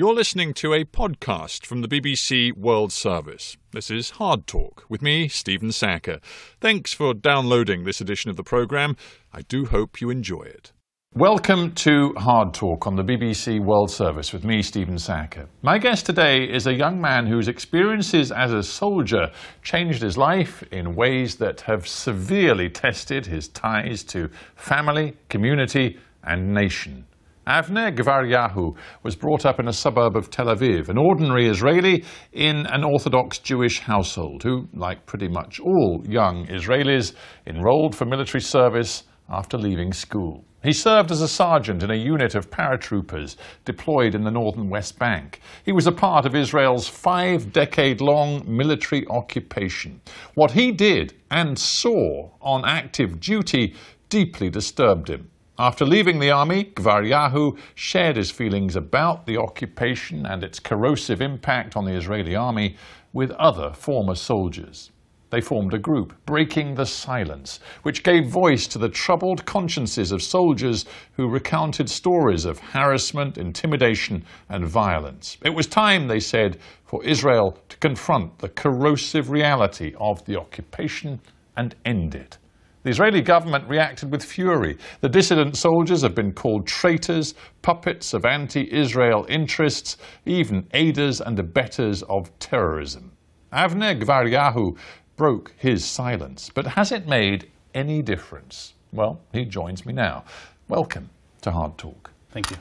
You're listening to a podcast from the BBC World Service. This is Hard Talk with me, Stephen Sacker. Thanks for downloading this edition of the programme. I do hope you enjoy it. Welcome to Hard Talk on the BBC World Service with me, Stephen Sacker. My guest today is a young man whose experiences as a soldier changed his life in ways that have severely tested his ties to family, community, and nation. Avner Gvaryahu was brought up in a suburb of Tel Aviv, an ordinary Israeli in an Orthodox Jewish household who, like pretty much all young Israelis, enrolled for military service after leaving school. He served as a sergeant in a unit of paratroopers deployed in the northern West Bank. He was a part of Israel's five decade long military occupation. What he did and saw on active duty deeply disturbed him. After leaving the army, Gvaryahu shared his feelings about the occupation and its corrosive impact on the Israeli army with other former soldiers. They formed a group, Breaking the Silence, which gave voice to the troubled consciences of soldiers who recounted stories of harassment, intimidation, and violence. It was time, they said, for Israel to confront the corrosive reality of the occupation and end it. The Israeli government reacted with fury. The dissident soldiers have been called traitors, puppets of anti-Israel interests, even aiders and abettors of terrorism. Avner Gvaryahu broke his silence, but has it made any difference? Well, he joins me now. Welcome to Hard Talk. Thank you.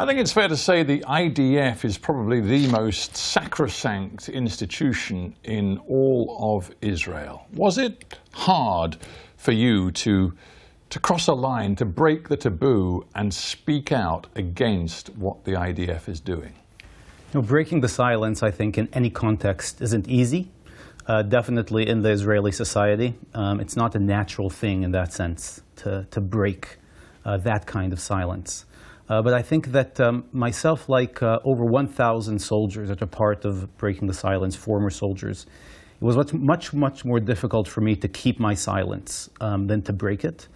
I think it's fair to say the IDF is probably the most sacrosanct institution in all of Israel. Was it hard for you to, to cross a line, to break the taboo and speak out against what the IDF is doing? You know, breaking the silence, I think, in any context isn't easy. Uh, definitely in the Israeli society. Um, it's not a natural thing in that sense to, to break uh, that kind of silence. Uh, but I think that um, myself, like uh, over 1,000 soldiers that are part of Breaking the Silence, former soldiers, it was much, much more difficult for me to keep my silence um, than to break it.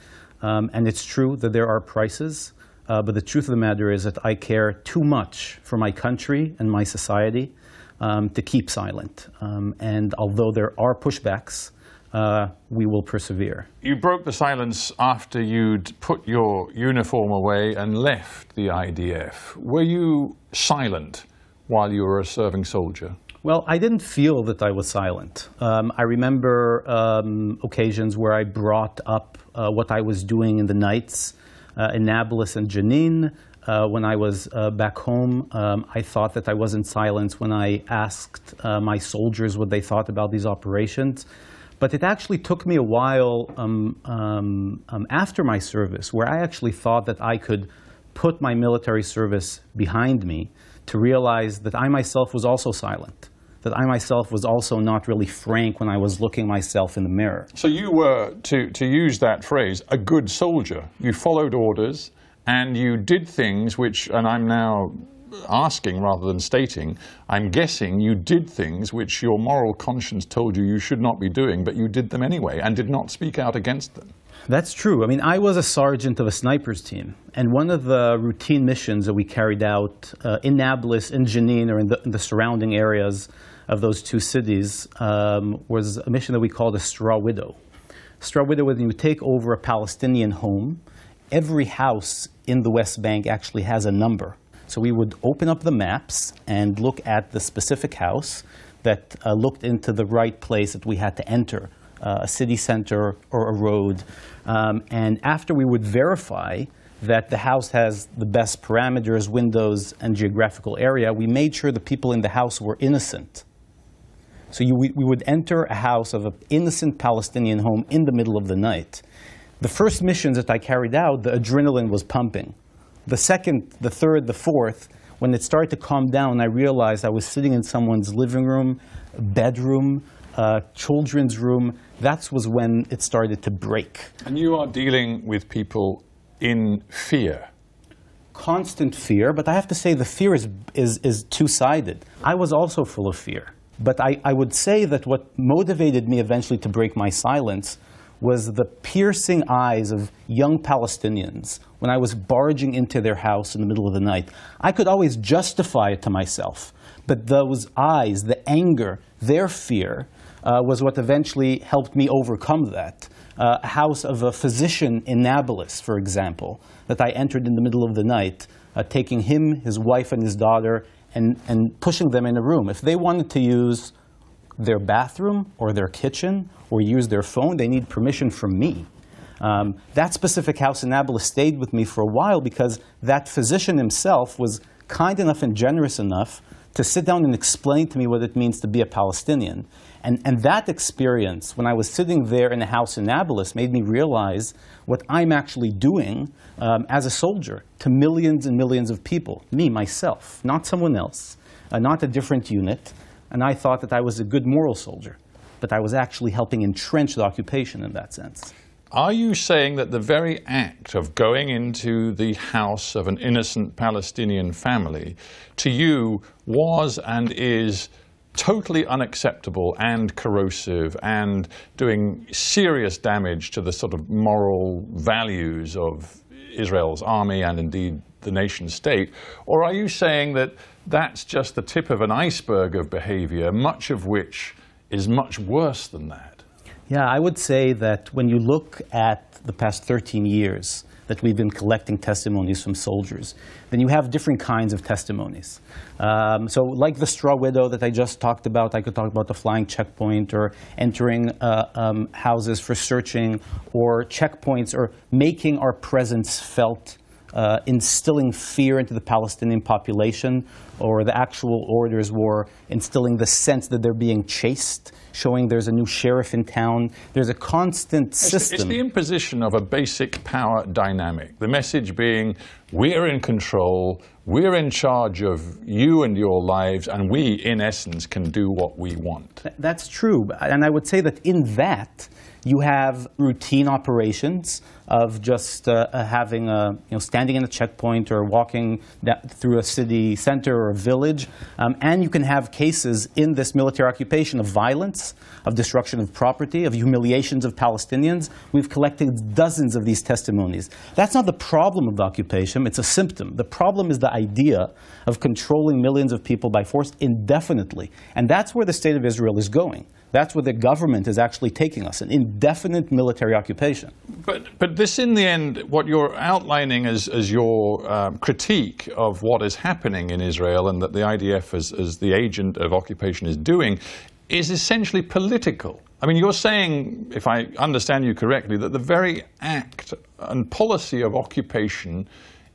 Um, and it's true that there are prices, uh, but the truth of the matter is that I care too much for my country and my society um, to keep silent. Um, and although there are pushbacks, uh, we will persevere. You broke the silence after you'd put your uniform away and left the IDF. Were you silent while you were a serving soldier? Well, I didn't feel that I was silent. Um, I remember um, occasions where I brought up uh, what I was doing in the nights uh, in Nablus and Jenin. Uh, when I was uh, back home, um, I thought that I was in silence when I asked uh, my soldiers what they thought about these operations. But it actually took me a while um, um, um, after my service where I actually thought that I could put my military service behind me to realize that I myself was also silent that I myself was also not really frank when I was looking myself in the mirror. So you were, to, to use that phrase, a good soldier. You followed orders and you did things which, and I'm now asking rather than stating, I'm guessing you did things which your moral conscience told you you should not be doing, but you did them anyway and did not speak out against them. That's true. I mean, I was a sergeant of a snipers team, and one of the routine missions that we carried out uh, in Nablus, in Jenin, or in the, in the, surrounding areas of those two cities um, was a mission that we called a straw widow. Straw widow, when you take over a Palestinian home, every house in the West Bank actually has a number. So we would open up the maps and look at the specific house that uh, looked into the right place that we had to enter uh, a city center, or a road. Um, and after we would verify that the house has the best parameters, windows, and geographical area, we made sure the people in the house were innocent. So you, we, we would enter a house of an innocent Palestinian home in the middle of the night. The first missions that I carried out, the adrenaline was pumping. The second, the third, the fourth, when it started to calm down, I realized I was sitting in someone's living room, bedroom, uh, children's room. That was when it started to break. And you are dealing with people in fear. Constant fear, but I have to say the fear is, is, is two sided. I was also full of fear. But I, I would say that what motivated me eventually to break my silence was the piercing eyes of young Palestinians when I was barging into their house in the middle of the night. I could always justify it to myself, but those eyes, the anger, their fear, uh, was what eventually helped me overcome that. Uh, a house of a physician in Nablus, for example, that I entered in the middle of the night, uh, taking him, his wife, and his daughter, and, and pushing them in a room. If they wanted to use their bathroom or their kitchen or use their phone, they need permission from me. Um, that specific house in Nablus stayed with me for a while because that physician himself was kind enough and generous enough to sit down and explain to me what it means to be a Palestinian. And, and that experience, when I was sitting there in a house in Nablus, made me realize what I'm actually doing um, as a soldier to millions and millions of people, me, myself, not someone else, uh, not a different unit. And I thought that I was a good moral soldier, but I was actually helping entrench the occupation in that sense. Are you saying that the very act of going into the house of an innocent Palestinian family to you was and is totally unacceptable and corrosive and doing serious damage to the sort of moral values of Israel's army and indeed the nation state? Or are you saying that that's just the tip of an iceberg of behavior, much of which is much worse than that? Yeah, I would say that when you look at the past 13 years, that we've been collecting testimonies from soldiers. Then you have different kinds of testimonies. Um, so like the straw widow that I just talked about, I could talk about the flying checkpoint or entering uh, um, houses for searching or checkpoints or making our presence felt uh, instilling fear into the Palestinian population, or the actual orders were instilling the sense that they're being chased, showing there's a new sheriff in town. There's a constant system. It's, it's the imposition of a basic power dynamic. The message being, we're in control, we're in charge of you and your lives, and we, in essence, can do what we want. That's true. And I would say that in that, you have routine operations of just uh, uh, having a, you know, standing in a checkpoint or walking through a city center or a village. Um, and you can have cases in this military occupation of violence, of destruction of property, of humiliations of Palestinians. We've collected dozens of these testimonies. That's not the problem of the occupation, it's a symptom. The problem is the idea of controlling millions of people by force indefinitely. And that's where the state of Israel is going. That's where the government is actually taking us, an indefinite military occupation. But, but this, in the end, what you're outlining as, as your um, critique of what is happening in Israel and that the IDF, as, as the agent of occupation, is doing, is essentially political. I mean, you're saying, if I understand you correctly, that the very act and policy of occupation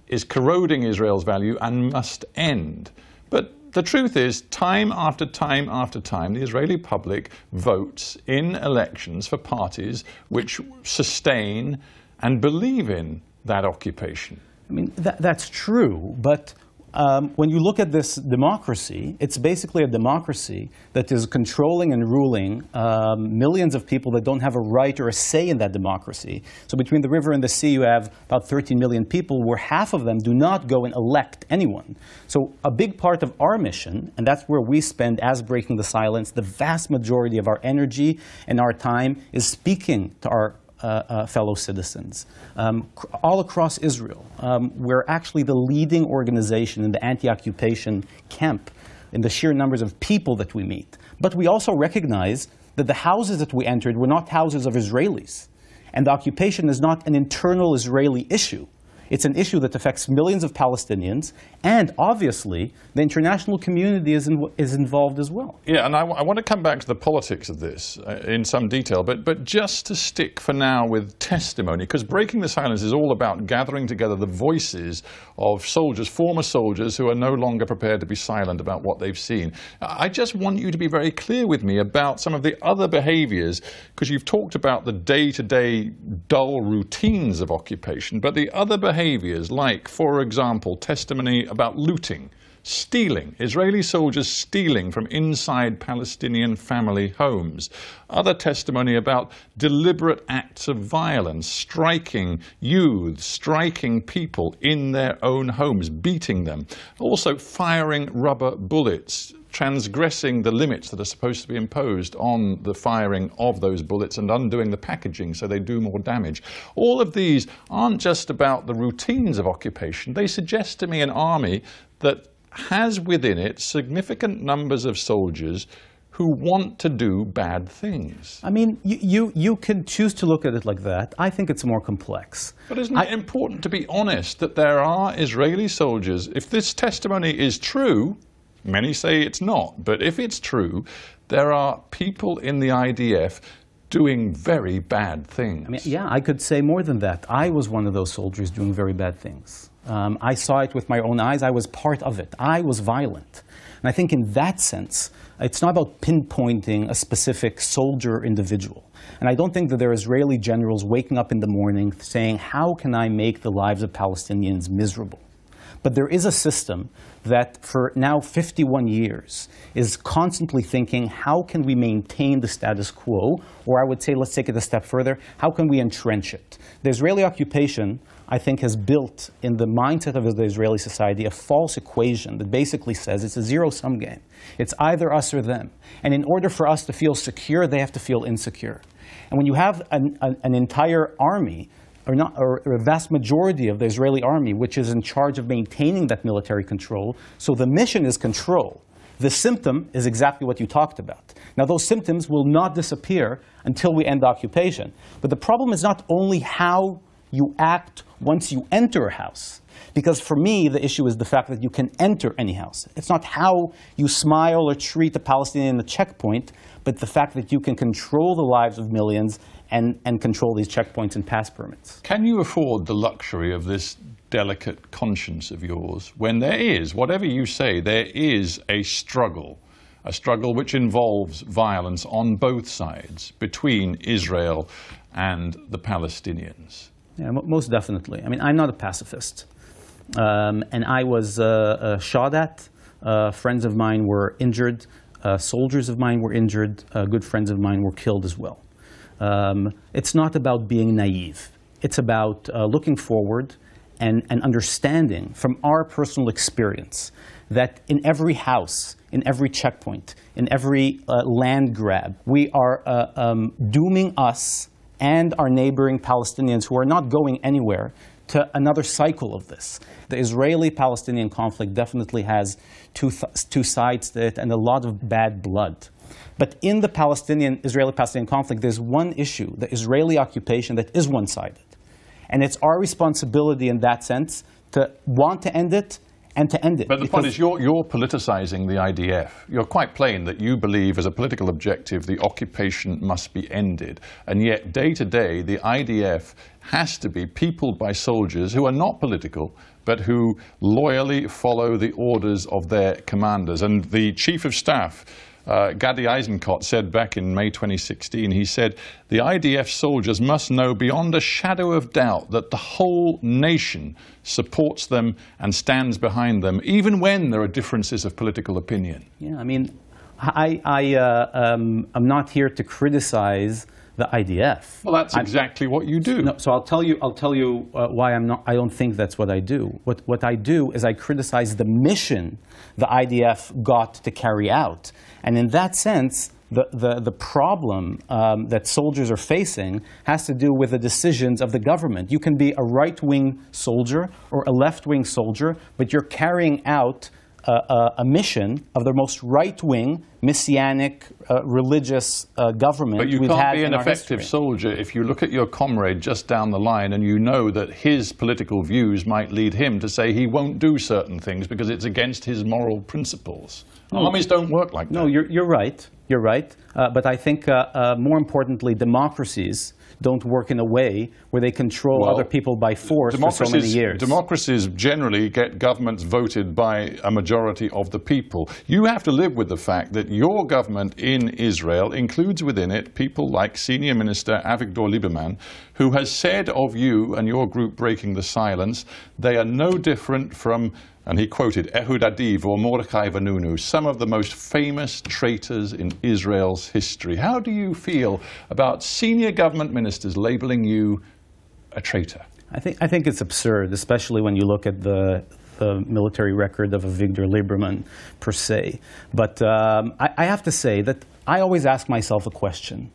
is corroding Israel's value and must end. But the truth is, time after time after time, the Israeli public votes in elections for parties which sustain and believe in that occupation. I mean, th that's true, but um, when you look at this democracy, it's basically a democracy that is controlling and ruling um, millions of people that don't have a right or a say in that democracy. So between the river and the sea, you have about 13 million people, where half of them do not go and elect anyone. So a big part of our mission, and that's where we spend, as breaking the silence, the vast majority of our energy and our time is speaking to our uh, uh, fellow citizens. Um, all across Israel, um, we're actually the leading organization in the anti-occupation camp in the sheer numbers of people that we meet. But we also recognize that the houses that we entered were not houses of Israelis. And the occupation is not an internal Israeli issue. It's an issue that affects millions of Palestinians, and obviously, the international community is, in, is involved as well. Yeah, and I, want to come back to the politics of this uh, in some detail, but, but just to stick for now with testimony, because breaking the silence is all about gathering together the voices of soldiers, former soldiers, who are no longer prepared to be silent about what they've seen. I just want you to be very clear with me about some of the other behaviors, because you've talked about the day to day dull routines of occupation, but the other behaviors behaviors like, for example, testimony about looting, stealing, Israeli soldiers stealing from inside Palestinian family homes, other testimony about deliberate acts of violence, striking youth, striking people in their own homes, beating them, also firing rubber bullets, transgressing the limits that are supposed to be imposed on the firing of those bullets and undoing the packaging so they do more damage. All of these aren't just about the routines of occupation. They suggest to me an army that has within it significant numbers of soldiers who want to do bad things. I mean, you, you, you, can choose to look at it like that. I think it's more complex. But isn't I, it important to be honest that there are Israeli soldiers, if this testimony is true, Many say it's not, but if it's true, there are people in the IDF doing very bad things. I mean, yeah, I could say more than that. I was one of those soldiers doing very bad things. Um, I saw it with my own eyes. I was part of it. I was violent. And I think in that sense, it's not about pinpointing a specific soldier individual. And I don't think that there are Israeli generals waking up in the morning saying, how can I make the lives of Palestinians miserable? But there is a system that for now 51 years is constantly thinking, how can we maintain the status quo? Or I would say, let's take it a step further, how can we entrench it? The Israeli occupation, I think, has built in the mindset of the Israeli society a false equation that basically says it's a zero sum game. It's either us or them. And in order for us to feel secure, they have to feel insecure. And when you have an, an, an entire army or, not, or, or a vast majority of the Israeli army, which is in charge of maintaining that military control. So the mission is control. The symptom is exactly what you talked about. Now, those symptoms will not disappear until we end occupation. But the problem is not only how you act once you enter a house. Because for me, the issue is the fact that you can enter any house. It's not how you smile or treat the Palestinian at the checkpoint, but the fact that you can control the lives of millions and, and control these checkpoints and pass permits. Can you afford the luxury of this delicate conscience of yours when there is, whatever you say, there is a struggle, a struggle which involves violence on both sides between Israel and the Palestinians? Yeah, most definitely. I mean, I'm not a pacifist. Um, and I was uh, uh, shot at. Uh, friends of mine were injured. Uh, soldiers of mine were injured. Uh, good friends of mine were killed as well. Um, it's not about being naive. It's about uh, looking forward and, and understanding from our personal experience that in every house, in every checkpoint, in every uh, land grab, we are uh, um, dooming us and our neighboring Palestinians who are not going anywhere to another cycle of this. The Israeli Palestinian conflict definitely has two, two sides to it and a lot of bad blood. But in the Palestinian Israeli-Palestinian conflict, there's one issue, the Israeli occupation that is one-sided. And it's our responsibility in that sense to want to end it and to end it. But the point is, you're, you're politicizing the IDF. You're quite plain that you believe, as a political objective, the occupation must be ended. And yet, day to day, the IDF has to be peopled by soldiers who are not political, but who loyally follow the orders of their commanders. And the chief of staff uh, Gadi Eisenkot said back in May 2016, he said, the IDF soldiers must know beyond a shadow of doubt that the whole nation supports them and stands behind them, even when there are differences of political opinion. Yeah, I mean, I, I, uh, um, I'm not here to criticize the IDF. Well, that's I'm, exactly what you do. No, so I'll tell you, I'll tell you uh, why I'm not, I don't think that's what I do. What, what I do is I criticize the mission the IDF got to carry out. And in that sense, the, the, the problem um, that soldiers are facing has to do with the decisions of the government. You can be a right-wing soldier or a left-wing soldier, but you're carrying out a, a, mission of the most right-wing messianic uh, religious uh, government. But you can't be an effective history. soldier if you look at your comrade just down the line and you know that his political views might lead him to say he won't do certain things because it's against his moral principles. No, Armies don't work like that. No, you're, you're right. You're right. Uh, but I think uh, uh, more importantly, democracies don't work in a way where they control well, other people by force for so many years. Democracies generally get governments voted by a majority of the people. You have to live with the fact that your government in Israel includes within it people like Senior Minister Avigdor Lieberman, who has said of you and your group breaking the silence, they are no different from and he quoted Ehud Adiv or Mordecai Vanunu, some of the most famous traitors in Israel's history. How do you feel about senior government ministers labeling you a traitor? I think, I think it's absurd, especially when you look at the, the military record of a Victor Lieberman, per se. But um, I, I have to say that I always ask myself a question.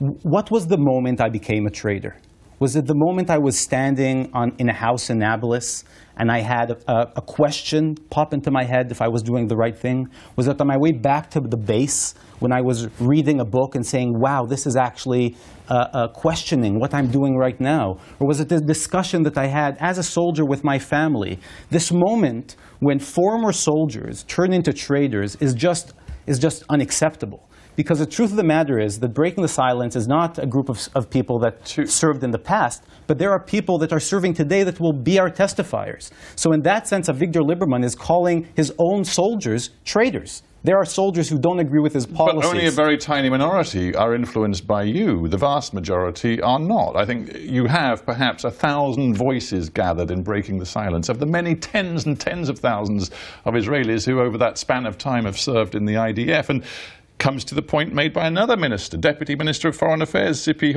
What was the moment I became a traitor? was at the moment I was standing on, in a house in Nablus, and I had a, a, question pop into my head if I was doing the right thing, was that on my way back to the base, when I was reading a book and saying, wow, this is actually uh, uh, questioning what I'm doing right now? Or was it the discussion that I had as a soldier with my family? This moment when former soldiers turn into traders is just, is just unacceptable. Because the truth of the matter is that breaking the silence is not a group of, of people that True. served in the past, but there are people that are serving today that will be our testifiers. So in that sense, Avigdor Lieberman is calling his own soldiers traitors. There are soldiers who don't agree with his policies. But only a very tiny minority are influenced by you. The vast majority are not. I think you have perhaps a thousand voices gathered in breaking the silence of the many tens and tens of thousands of Israelis who, over that span of time, have served in the IDF. And comes to the point made by another minister, Deputy Minister of Foreign Affairs, Sipi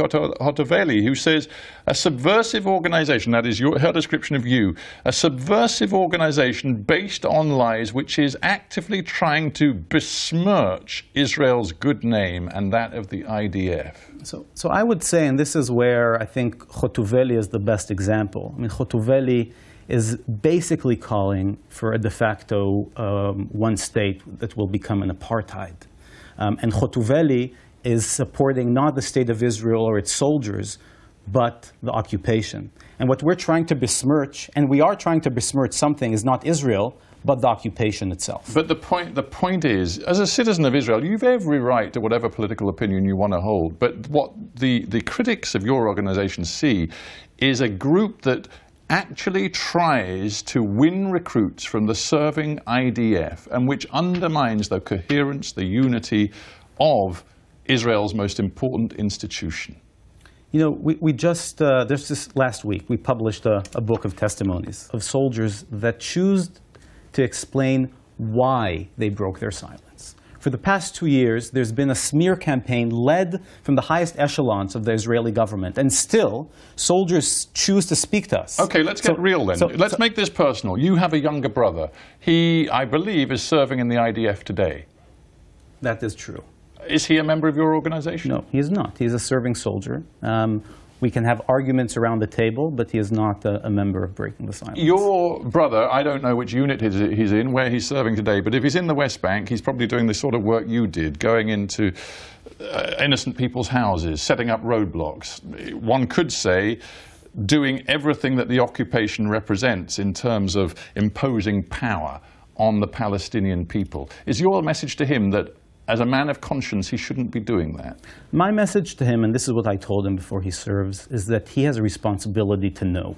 Hotoveli, who says a subversive organization, that is your, her description of you, a subversive organization based on lies which is actively trying to besmirch Israel's good name and that of the IDF. So, so I would say, and this is where I think Hotoveli is the best example. I mean, Hotoveli is basically calling for a de facto um, one state that will become an apartheid um, and Chotuveli is supporting not the state of Israel or its soldiers, but the occupation. And what we're trying to besmirch, and we are trying to besmirch something, is not Israel, but the occupation itself. But the point, the point is, as a citizen of Israel, you've every right to whatever political opinion you want to hold. But what the, the critics of your organization see is a group that actually tries to win recruits from the serving IDF and which undermines the coherence, the unity of Israel's most important institution? You know, we, we just, uh, this last week, we published a, a book of testimonies of soldiers that choose to explain why they broke their silence for the past two years, there's been a smear campaign led from the highest echelons of the Israeli government. And still, soldiers choose to speak to us. Okay, let's so, get real then. So, let's so, make this personal. You have a younger brother. He, I believe, is serving in the IDF today. That is true. Is he a member of your organization? No, he is not. He's a serving soldier. Um, we can have arguments around the table, but he is not a, a member of Breaking the Silence. Your brother, I don't know which unit he's, in, where he's serving today, but if he's in the West Bank, he's probably doing the sort of work you did, going into uh, innocent people's houses, setting up roadblocks. One could say doing everything that the occupation represents in terms of imposing power on the Palestinian people. Is your message to him that as a man of conscience, he shouldn't be doing that. My message to him, and this is what I told him before he serves, is that he has a responsibility to know.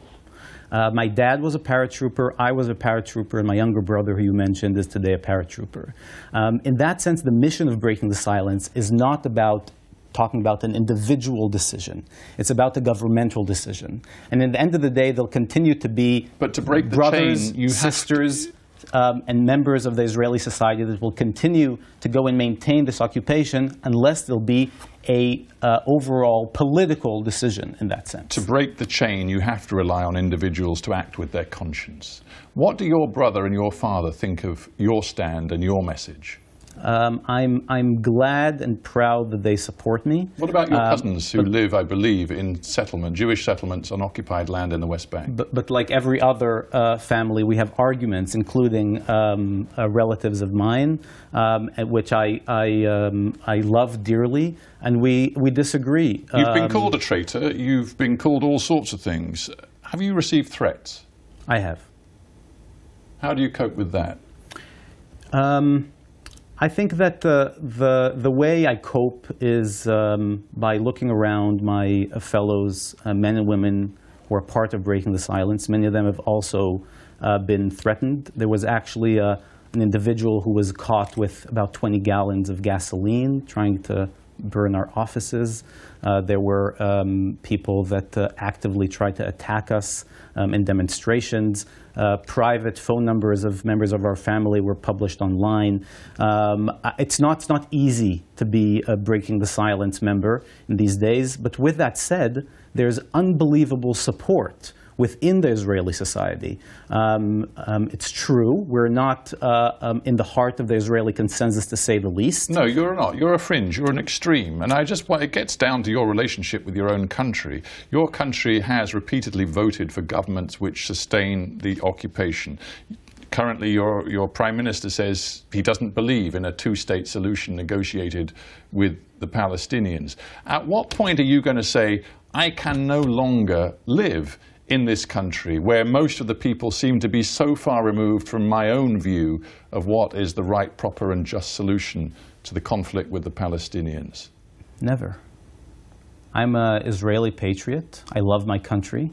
Uh, my dad was a paratrooper, I was a paratrooper, and my younger brother, who you mentioned, is today a paratrooper. Um, in that sense, the mission of Breaking the Silence is not about talking about an individual decision. It's about the governmental decision. And at the end of the day, they'll continue to be but to break brothers, chain, you sisters, um, and members of the Israeli society that will continue to go and maintain this occupation unless there'll be a uh, overall political decision in that sense. To break the chain, you have to rely on individuals to act with their conscience. What do your brother and your father think of your stand and your message? Um, I'm, I'm glad and proud that they support me. What about your um, cousins who live, I believe, in settlement, Jewish settlements on occupied land in the West Bank? But, but like every other uh, family, we have arguments, including um, uh, relatives of mine, um, which I, I, um, I love dearly, and we, we disagree. You've been um, called a traitor. You've been called all sorts of things. Have you received threats? I have. How do you cope with that? Um, I think that the, the, the way I cope is um, by looking around my fellows, uh, men and women who are part of Breaking the Silence. Many of them have also uh, been threatened. There was actually a, uh, an individual who was caught with about 20 gallons of gasoline trying to burn our offices. Uh, there were um, people that uh, actively tried to attack us um, in demonstrations uh, private phone numbers of members of our family were published online. Um, it's, not, it's not easy to be a Breaking the Silence member in these days. But with that said, there's unbelievable support within the Israeli society. Um, um, it's true, we're not uh, um, in the heart of the Israeli consensus, to say the least. No, you're not. You're a fringe, you're an extreme. And I just want, it gets down to your relationship with your own country. Your country has repeatedly voted for governments which sustain the occupation currently your, your prime minister says he doesn't believe in a two-state solution negotiated with the Palestinians. At what point are you going to say, I can no longer live in this country, where most of the people seem to be so far removed from my own view of what is the right, proper, and just solution to the conflict with the Palestinians? Never. I'm an Israeli patriot. I love my country,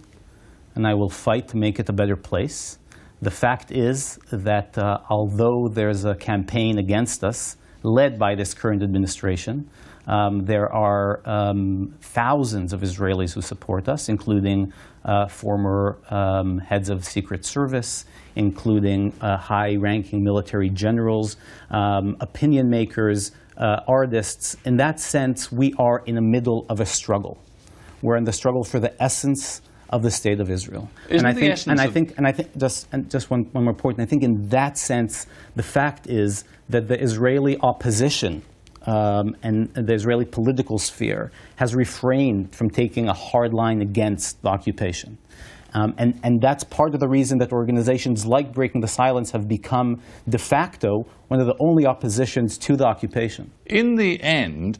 and I will fight to make it a better place. The fact is that uh, although there's a campaign against us, led by this current administration, um, there are um, thousands of Israelis who support us, including uh, former um, heads of Secret Service, including uh, high ranking military generals, um, opinion makers, uh, artists. In that sense, we are in the middle of a struggle. We're in the struggle for the essence of the state of Israel. Isn't and I think, and I think, and I think, just and just one, one more point. And I think, in that sense, the fact is that the Israeli opposition um, and the Israeli political sphere has refrained from taking a hard line against the occupation. Um, and, and that's part of the reason that organizations like Breaking the Silence have become de facto one of the only oppositions to the occupation. In the end,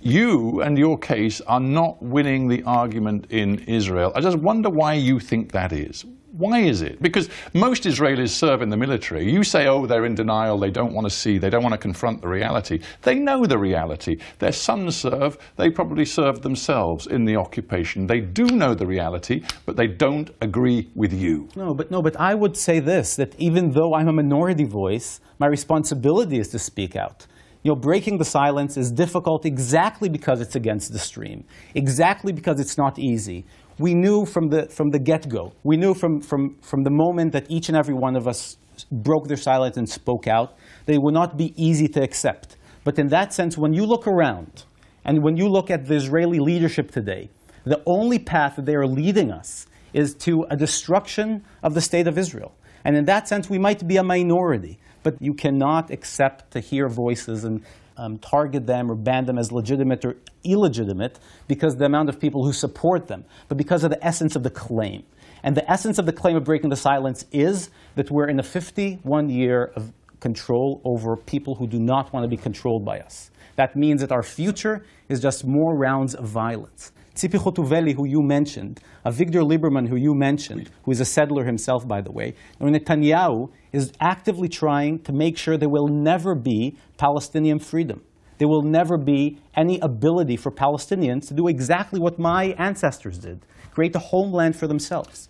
you and your case are not winning the argument in Israel. I just wonder why you think that is. Why is it? Because most Israelis serve in the military. You say, oh, they're in denial, they don't want to see, they don't want to confront the reality. They know the reality. Their sons serve, they probably served themselves in the occupation. They do know the reality, but they don't agree with you. No, but no, but I would say this, that even though I'm a minority voice, my responsibility is to speak out. You know, breaking the silence is difficult exactly because it's against the stream, exactly because it's not easy we knew from the, from the get-go. We knew from, from, from the moment that each and every one of us broke their silence and spoke out, that it would not be easy to accept. But in that sense, when you look around, and when you look at the Israeli leadership today, the only path that they are leading us is to a destruction of the state of Israel. And in that sense, we might be a minority, but you cannot accept to hear voices and um, target them or ban them as legitimate or illegitimate because the amount of people who support them, but because of the essence of the claim. And the essence of the claim of breaking the silence is that we're in a 51 year of control over people who do not want to be controlled by us. That means that our future is just more rounds of violence. Tzipi Chotuveli, who you mentioned, Avigdor Lieberman, who you mentioned, who is a settler himself, by the way, or Netanyahu is actively trying to make sure there will never be Palestinian freedom. There will never be any ability for Palestinians to do exactly what my ancestors did, create a homeland for themselves.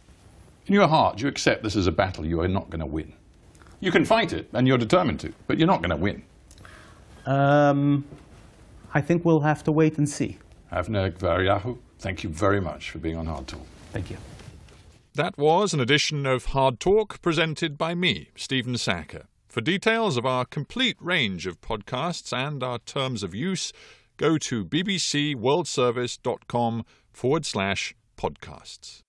In your heart, you accept this is a battle you are not going to win. You can fight it, and you're determined to, but you're not going to win. Um, I think we'll have to wait and see. Avner Gvaryahu, thank you very much for being on Hard Talk. Thank you. That was an edition of Hard Talk presented by me, Stephen Sacker. For details of our complete range of podcasts and our terms of use, go to bbcworldservice.com forward slash podcasts.